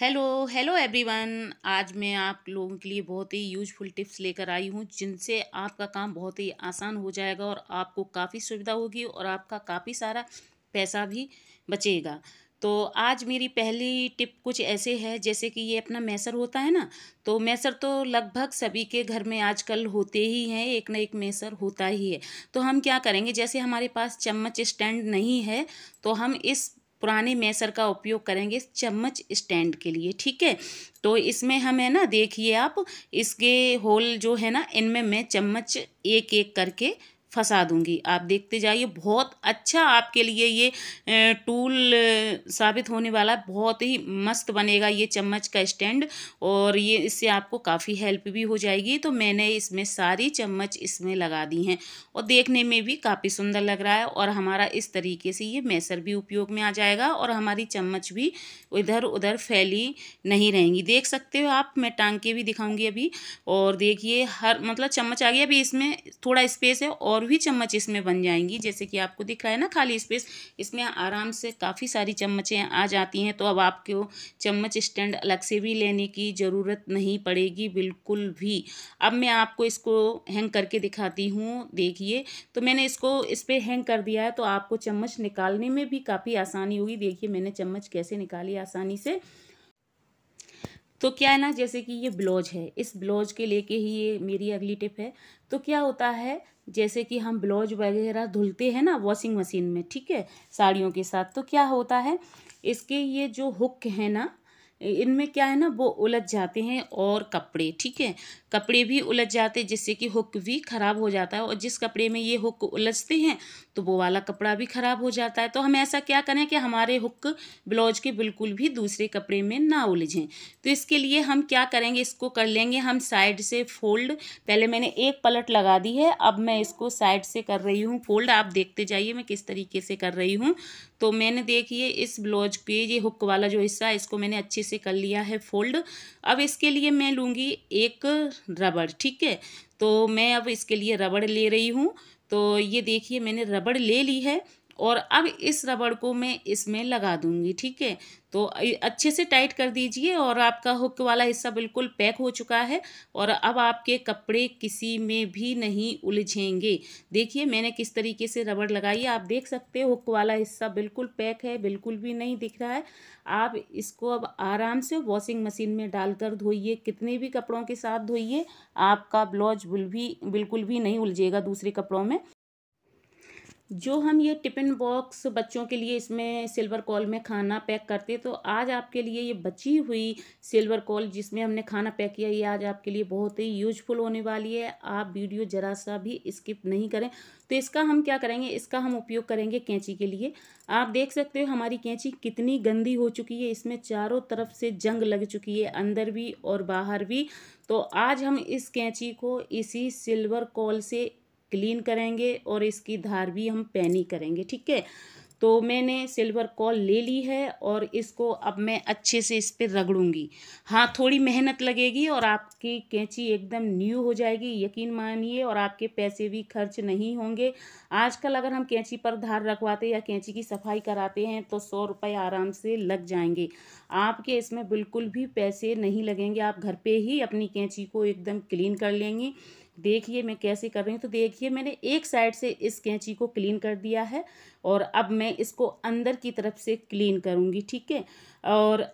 hello hello everyone आज मैं आप लोगों के लिए बहुत ही यूजफुल टिप्स लेकर आई हूँ जिनसे आपका काम बहुत ही आसान हो जाएगा और आपको काफ़ी सुविधा होगी और आपका काफ़ी सारा पैसा भी बचेगा तो आज मेरी पहली टिप कुछ ऐसे है जैसे कि ये अपना मैसर होता है ना तो मैसर तो लगभग सभी के घर में आजकल होते ही हैं एक ना एक मैसर होता ही है तो हम क्या करेंगे जैसे हमारे पास चम्मच स्टैंड नहीं है तो हम इस पुराने मैसर का उपयोग करेंगे चम्मच स्टैंड के लिए ठीक है तो इसमें हम है ना देखिए आप इसके होल जो है ना इनमें मैं चम्मच एक एक करके फंसा दूंगी आप देखते जाइए बहुत अच्छा आपके लिए ये टूल साबित होने वाला है बहुत ही मस्त बनेगा ये चम्मच का स्टैंड और ये इससे आपको काफ़ी हेल्प भी हो जाएगी तो मैंने इसमें सारी चम्मच इसमें लगा दी हैं और देखने में भी काफ़ी सुंदर लग रहा है और हमारा इस तरीके से ये मैसर भी उपयोग में आ जाएगा और हमारी चम्मच भी इधर उधर फैली नहीं रहेंगी देख सकते हो आप मैं टांग के भी दिखाऊँगी अभी और देखिए हर मतलब चम्मच आ गई अभी इसमें थोड़ा स्पेस है और और भी चम्मच इसमें बन जाएंगी जैसे कि आपको दिख रहा है ना खाली स्पेस इसमें आराम से काफ़ी सारी चम्मचें आ जाती हैं तो अब आपको चम्मच स्टैंड अलग से भी लेने की ज़रूरत नहीं पड़ेगी बिल्कुल भी अब मैं आपको इसको हैंग करके दिखाती हूँ देखिए तो मैंने इसको इस पर हैंग कर दिया है तो आपको चम्मच निकालने में भी काफ़ी आसानी हुई देखिए मैंने चम्मच कैसे निकाली आसानी से तो क्या है ना जैसे कि ये ब्लाउज है इस ब्लाउज के लेके ही ये मेरी अगली टिप है तो क्या होता है जैसे कि हम ब्लाउज वगैरह धुलते हैं ना वॉशिंग मशीन में ठीक है साड़ियों के साथ तो क्या होता है इसके ये जो हुक है ना इनमें क्या है ना वो उलझ जाते हैं और कपड़े ठीक है कपड़े भी उलझ जाते हैं जिससे कि हुक भी ख़राब हो जाता है और जिस कपड़े में ये हुक उलझते हैं तो वो वाला कपड़ा भी ख़राब हो जाता है तो हम ऐसा क्या करें कि हमारे हुक ब्लाउज के बिल्कुल भी दूसरे कपड़े में ना उलझें तो इसके लिए हम क्या करेंगे इसको कर लेंगे हम साइड से फोल्ड पहले मैंने एक पलट लगा दी है अब मैं इसको साइड से कर रही हूँ फोल्ड आप देखते जाइए मैं किस तरीके से कर रही हूँ तो मैंने देखिए इस ब्लाउज पे ये हुक वाला जो हिस्सा है इसको मैंने अच्छे से कर लिया है फोल्ड अब इसके लिए मैं लूँगी एक रबड़ ठीक है तो मैं अब इसके लिए रबड़ ले रही हूँ तो ये देखिए मैंने रबड़ ले ली है और अब इस रबड़ को मैं इसमें लगा दूँगी ठीक है तो अच्छे से टाइट कर दीजिए और आपका हुक वाला हिस्सा बिल्कुल पैक हो चुका है और अब आपके कपड़े किसी में भी नहीं उलझेंगे देखिए मैंने किस तरीके से रबड़ लगाई आप देख सकते हो हुक वाला हिस्सा बिल्कुल पैक है बिल्कुल भी नहीं दिख रहा है आप इसको अब आराम से वॉशिंग मशीन में डालकर धोइए कितने भी कपड़ों के साथ धोइए आपका ब्लाउज भी बिल्कुल भी नहीं उलझेगा दूसरे कपड़ों में जो हम ये टिफ़िन बॉक्स बच्चों के लिए इसमें सिल्वर कॉल में खाना पैक करते तो आज आपके लिए ये बची हुई सिल्वर कॉल जिसमें हमने खाना पैक किया ये आज आपके लिए बहुत ही यूजफुल होने वाली है आप वीडियो ज़रा सा भी स्किप नहीं करें तो इसका हम क्या करेंगे इसका हम उपयोग करेंगे कैंची के लिए आप देख सकते हो हमारी कैंची कितनी गंदी हो चुकी है इसमें चारों तरफ से जंग लग चुकी है अंदर भी और बाहर भी तो आज हम इस कैंची को इसी सिल्वर कॉल से क्लीन करेंगे और इसकी धार भी हम पैनी करेंगे ठीक है तो मैंने सिल्वर कॉल ले ली है और इसको अब मैं अच्छे से इस पर रगड़ूंगी हाँ थोड़ी मेहनत लगेगी और आपकी कैंची एकदम न्यू हो जाएगी यकीन मानिए और आपके पैसे भी खर्च नहीं होंगे आजकल अगर हम कैंची पर धार रखवाते या कैंची की सफाई कराते हैं तो सौ रुपये आराम से लग जाएंगे आपके इसमें बिल्कुल भी पैसे नहीं लगेंगे आप घर पर ही अपनी कैंची को एकदम क्लीन कर लेंगी देखिए मैं कैसे कर रही हूँ तो देखिए मैंने एक साइड से इस कैंची को क्लीन कर दिया है और अब मैं इसको अंदर की तरफ से क्लीन करूँगी ठीक है और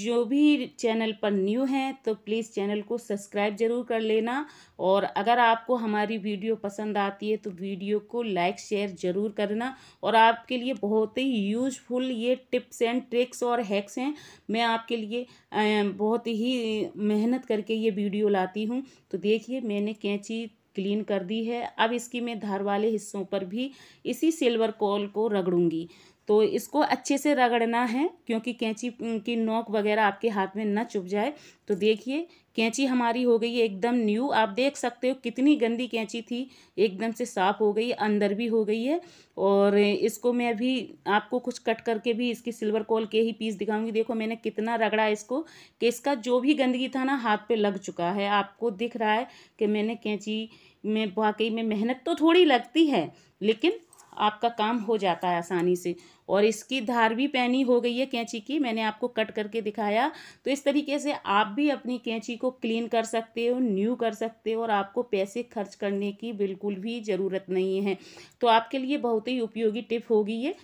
जो भी चैनल पर न्यू हैं तो प्लीज़ चैनल को सब्सक्राइब ज़रूर कर लेना और अगर आपको हमारी वीडियो पसंद आती है तो वीडियो को लाइक शेयर ज़रूर करना और आपके लिए बहुत ही यूजफुल ये टिप्स एंड ट्रिक्स और हैक्स हैं मैं आपके लिए बहुत ही मेहनत करके ये वीडियो लाती हूँ तो देखिए मैंने कैंची क्लीन कर दी है अब इसकी मैं धार वाले हिस्सों पर भी इसी सिल्वर कॉल को रगड़ूंगी तो इसको अच्छे से रगड़ना है क्योंकि कैंची की नोक वगैरह आपके हाथ में ना चुभ जाए तो देखिए कैंची हमारी हो गई एकदम न्यू आप देख सकते हो कितनी गंदी कैंची थी एकदम से साफ़ हो गई अंदर भी हो गई है और इसको मैं अभी आपको कुछ कट करके भी इसकी सिल्वर कॉल के ही पीस दिखाऊंगी देखो मैंने कितना रगड़ा इसको कि इसका जो भी गंदगी था ना हाथ पे लग चुका है आपको दिख रहा है कि मैंने कैंची में वाकई में मेहनत तो थोड़ी लगती है लेकिन आपका काम हो जाता है आसानी से और इसकी धार भी पैनी हो गई है कैंची की मैंने आपको कट करके दिखाया तो इस तरीके से आप भी अपनी कैंची को क्लीन कर सकते हो न्यू कर सकते हो और आपको पैसे खर्च करने की बिल्कुल भी ज़रूरत नहीं है तो आपके लिए बहुत ही उपयोगी टिप होगी ये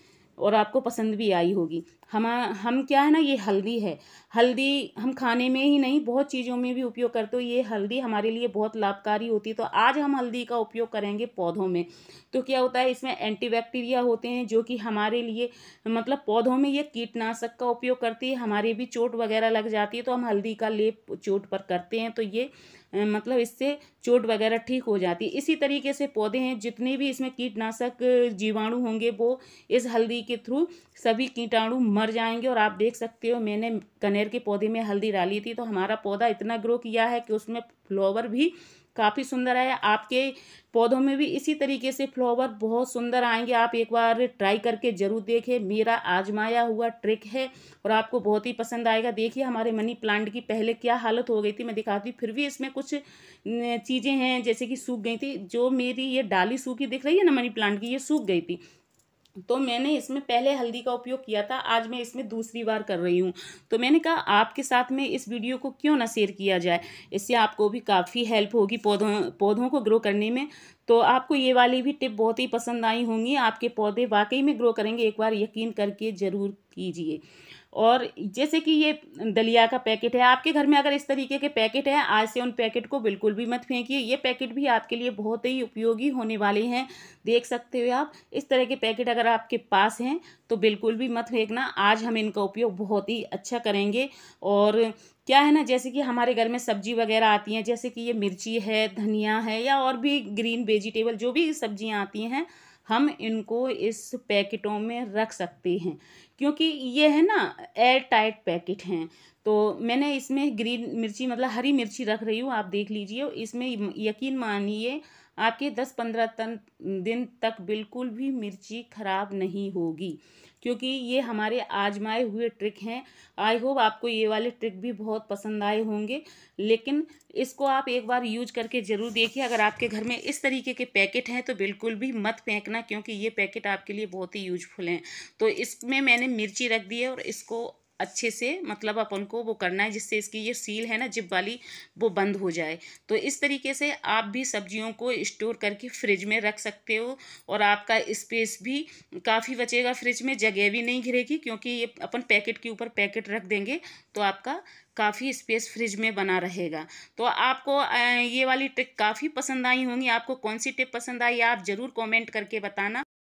और आपको पसंद भी आई होगी हम हम क्या है ना ये हल्दी है हल्दी हम खाने में ही नहीं बहुत चीज़ों में भी उपयोग करते हो ये हल्दी हमारे लिए बहुत लाभकारी होती है तो आज हम हल्दी का उपयोग करेंगे पौधों में तो क्या होता है इसमें एंटीबैक्टीरिया होते हैं जो कि हमारे लिए मतलब पौधों में ये कीटनाशक का उपयोग करती है हमारे भी चोट वगैरह लग जाती है तो हम हल्दी का लेप चोट पर करते हैं तो ये मतलब इससे चोट वगैरह ठीक हो जाती है इसी तरीके से पौधे हैं जितने भी इसमें कीटनाशक जीवाणु होंगे वो इस हल्दी के थ्रू सभी कीटाणु मर जाएंगे और आप देख सकते हो मैंने कनेर के पौधे में हल्दी डाली थी तो हमारा पौधा इतना ग्रो किया है कि उसमें फ्लावर भी काफ़ी सुंदर है आपके पौधों में भी इसी तरीके से फ्लावर बहुत सुंदर आएंगे आप एक बार ट्राई करके ज़रूर देखें मेरा आजमाया हुआ ट्रिक है और आपको बहुत ही पसंद आएगा देखिए हमारे मनी प्लांट की पहले क्या हालत हो गई थी मैं दिखाती हूँ फिर भी इसमें कुछ चीज़ें हैं जैसे कि सूख गई थी जो मेरी ये डाली सूखी दिख रही है ना मनी प्लांट की ये सूख गई थी तो मैंने इसमें पहले हल्दी का उपयोग किया था आज मैं इसमें दूसरी बार कर रही हूँ तो मैंने कहा आपके साथ में इस वीडियो को क्यों ना शेयर किया जाए इससे आपको भी काफ़ी हेल्प होगी पौधों पौधों को ग्रो करने में तो आपको ये वाली भी टिप बहुत ही पसंद आई होंगी आपके पौधे वाकई में ग्रो करेंगे एक बार यकीन करके ज़रूर कीजिए और जैसे कि ये दलिया का पैकेट है आपके घर में अगर इस तरीके के पैकेट हैं आज से उन पैकेट को बिल्कुल भी मत फेंकिए ये पैकेट भी आपके लिए बहुत ही उपयोगी होने वाले हैं देख सकते हो आप इस तरह के पैकेट अगर आपके पास हैं तो बिल्कुल भी मत फेंकना आज हम इनका उपयोग बहुत ही अच्छा करेंगे और क्या है ना जैसे कि हमारे घर में सब्जी वगैरह आती हैं जैसे कि ये मिर्ची है धनिया है या और भी ग्रीन वेजिटेबल जो भी सब्ज़ियाँ आती हैं हम इनको इस पैकेटों में रख सकते हैं क्योंकि ये है ना एयर टाइट पैकेट हैं तो मैंने इसमें ग्रीन मिर्ची मतलब हरी मिर्ची रख रही हूँ आप देख लीजिए इसमें यकीन मानिए आपके दस पंद्रह तन दिन तक बिल्कुल भी मिर्ची ख़राब नहीं होगी क्योंकि ये हमारे आजमाए हुए ट्रिक हैं आई होप आपको ये वाले ट्रिक भी बहुत पसंद आए होंगे लेकिन इसको आप एक बार यूज करके ज़रूर देखिए अगर आपके घर में इस तरीके के पैकेट हैं तो बिल्कुल भी मत फेंकना क्योंकि ये पैकेट आपके लिए बहुत ही यूजफुल हैं तो इसमें मैंने मिर्ची रख दी है और इसको अच्छे से मतलब अपन को वो करना है जिससे इसकी ये सील है ना जिप वाली वो बंद हो जाए तो इस तरीके से आप भी सब्जियों को स्टोर करके फ्रिज में रख सकते हो और आपका स्पेस भी काफ़ी बचेगा फ्रिज में जगह भी नहीं घिरेगी क्योंकि ये अपन पैकेट के ऊपर पैकेट रख देंगे तो आपका काफ़ी स्पेस फ्रिज में बना रहेगा तो आपको ये वाली ट्रिक काफ़ी पसंद आई होंगी आपको कौन सी टिप पसंद आई आप ज़रूर कॉमेंट करके बताना